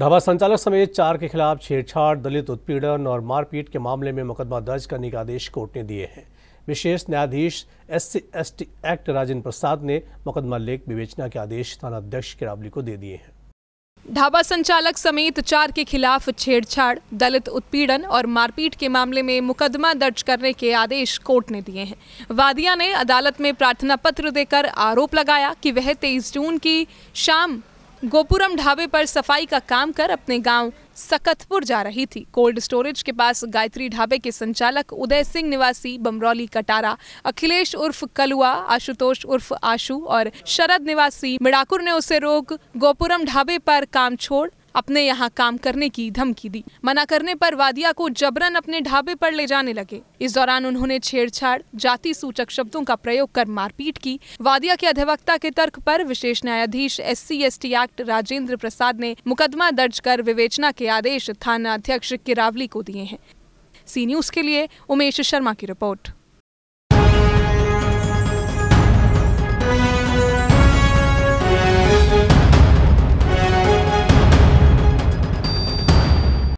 ढाबा संचालक समेत चार के खिलाफ छेड़छाड़ दलित उत्पीड़न और मारपीट के मामले में मुकदमा दर्ज करने का आदेश कोर्ट ने दिए हैं विशेष न्यायाधीश S C act Rajendra Prasad ने मुकदमा लेख विवेचना के आदेश थानाध्यक्ष किराबली को दे दिए हैं ढाबा संचालक समेत चार के खिलाफ छेड़छाड़ दलित उत्पीड़न और मारपीट के मामले में मुकदमा दर्ज करने के आदेश कोर्ट ने दिए हैं वादिया ने अदालत में प्रार्थना पत्र देकर आरोप लगाया कि वह तेईस जून की शाम गोपुरम ढाबे पर सफाई का काम कर अपने गांव सकतपुर जा रही थी कोल्ड स्टोरेज के पास गायत्री ढाबे के संचालक उदय सिंह निवासी बमरौली कटारा अखिलेश उर्फ कलुआ आशुतोष उर्फ आशु और शरद निवासी मिड़ाकुर ने उसे रोक गोपुरम ढाबे पर काम छोड़ अपने यहाँ काम करने की धमकी दी मना करने पर वादिया को जबरन अपने ढाबे पर ले जाने लगे इस दौरान उन्होंने छेड़छाड़ जाति सूचक शब्दों का प्रयोग कर मारपीट की वादिया के अधिवक्ता के तर्क पर विशेष न्यायाधीश S C S T act Rajendra Prasad ने मुकदमा दर्ज कर विवेचना के आदेश थाना अध्यक्ष किरावली को दिए हैं सी न्यूज के लिए उमेश शर्मा की रिपोर्ट